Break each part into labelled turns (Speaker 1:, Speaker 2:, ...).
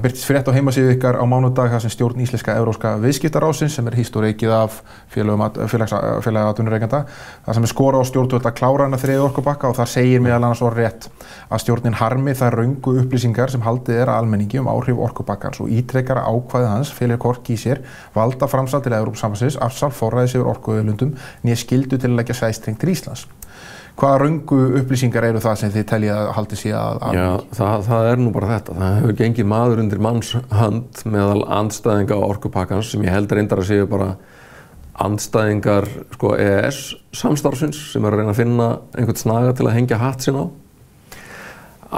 Speaker 1: Hann byrtist frétt á heimasíðu ykkar á mánudag þar sem stjórn Íslenska Euróska viðskiptarásins sem er hýst og reikið af félagatunurreikanda þar sem er skora á stjórnvöld að klára hana þriði orkubakka og þar segir meðal annars orð rétt að stjórnin harmi þar raungu upplýsingar sem haldið er að almenningi um áhrif orkubakkans og ítrekkara ákvæðið hans félir Kork í sér valda framsal til Európsambansins afsal forræðis yfir orkuöðlundum nýja skildu til að leggja sæstring til Íslands hvaða raungu upplýsingar eru það sem þið teljið að haldi síðan að...
Speaker 2: Já, það, það er nú bara þetta. Það hefur gengið maður undir mannshand meðal andstæðinga á orkupakkans sem ég held reyndar að séu bara andstæðingar sko, EES samstarfsins sem eru að reyna að finna einhvern snaga til að hengja hatt sín á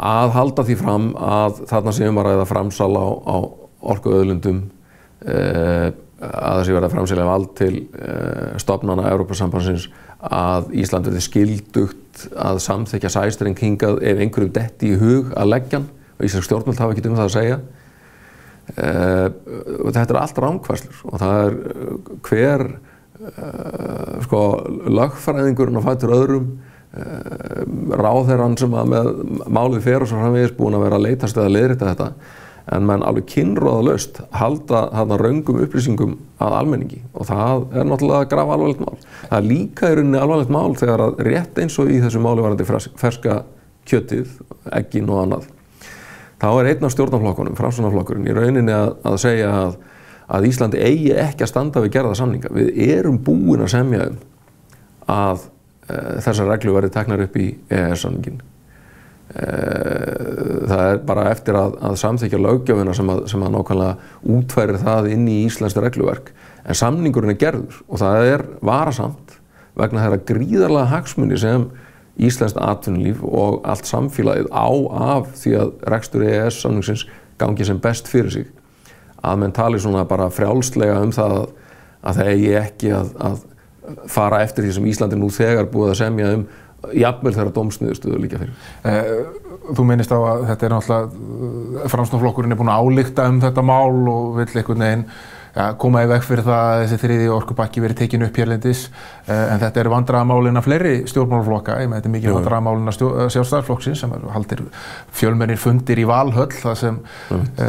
Speaker 2: að halda því fram að þarna séum að ræða framsal á, á orkuöðlundum eh, að þessi verða framseglega vald til uh, eh, stopnana Európa-sambansins að Ísland verði skildugt að samþekja sæstreng hingað ef einhverjum detti í hug að leggja hann og Íslands stjórnvöld hafa ekkert um það að segja. Uh, þetta er allt rámkværslir og það er eh, hver uh, sko, lagfræðingurinn og fættur öðrum ráðherran sem að með málið fer og svo framvegis búin að vera að leitast eða leiðrita þetta en menn alveg kynróðalöst halda þarna raungum upplýsingum að almenningi og það er náttúrulega graf alvarlegt mál. Það er líka í rauninni alvarlegt mál þegar að rétt eins og í þessu máli varandi ferska kjötið, eggin og annað. Þá er einn af stjórnarflokkunum, framsunarflokkurinn, í rauninni að, að segja að, að Íslandi eigi ekki að standa við gerða samninga. Við erum búin að semja um að e, þessar reglu verið teknar upp í EES-samningin Eh, það er bara eftir að, að samþykja löggjöfina sem að, sem að nákvæmlega útfæri það inn í Íslands regluverk en samningurinn er gerður og það er varasamt vegna þeirra gríðarlega hagsmunni sem Íslands atvinnulíf og allt samfélagið á af því að rekstur EES samningsins gangi sem best fyrir sig að menn tali svona bara frjálslega um það að, að það eigi ekki að fara eftir því sem Íslandi nú þegar búið
Speaker 1: að semja um jafnvel þeirra domsniðustuðu líka fyrir. Eh, þú minnist á að þetta er náttúrulega, eh, fransnoflokkurinn er búin að álíkta um þetta mál og vill einhvern veginn koma í veg fyrir það að þessi þriði orkupakki verið tekinu upp hérlendis eh, en þetta er vandraðamálina fleiri stjórnmálflokka þetta er mikið vandraðamálina eh, sjálfstæðarflokksins sem haldir fjölmennir fundir í valhöll það sem uh,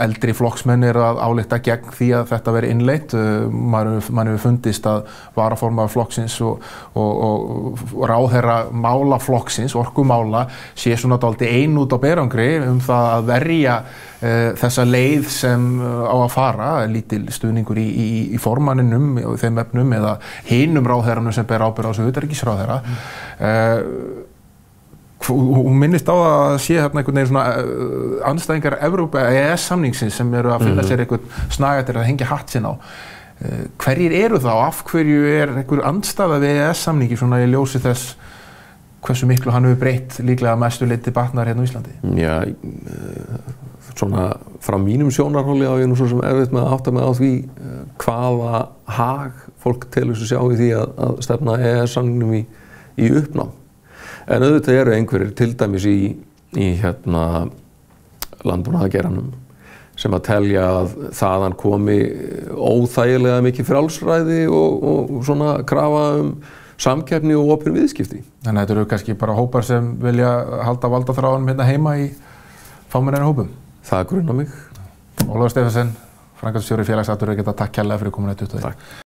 Speaker 1: eldri flokksmenn er að álita gegn því að þetta veri innleitt uh, mann hefur fundist að varaforma flokksins og, og, og ráðherra málaflokksins, orkumála sé svona daldi einn út á berangri um það að verja Eh, þessa leið sem eh, á að fara, lítil stuðningur í, í, í formanninum og þeim efnum eða hinnum ráðherranum sem ber ábyrð á þessu auðverkisráðherra. Mm. Uh, eh, hún minnist á að sé hérna einhvern veginn svona anstæðingar EES-samningsins e e sem eru að finna mm. sér einhvern snagat er að hengja hatt sín á. Uh, hverjir eru þá? Af hverju er einhver anstæða við EES-samningi svona í ljósi þess hversu miklu hann hefur breytt líklega mestu leiti batnar hérna á Íslandi?
Speaker 2: Já, uh, svona frá mínum sjónarhóli á ég nú svo sem erfitt með að átta með á því eh, hvaða hag fólk telur sem sjá í því að, að stefna EES-sanginum í, í uppná. En auðvitað eru einhverjir til dæmis í, í hérna, landbúnaðageranum sem að telja að þaðan komi eh, óþægilega mikið frálsræði og, og svona krafa um samkefni og
Speaker 1: opir viðskipti. Þannig að þetta eru kannski bara hópar sem vilja halda valdaþráðanum hérna heima í fámennarinn hópum? það er grunn á mig. Ólaf Stefansson, frangarsjóri félagsatúri, geta takk kærlega fyrir komin að tuta þig.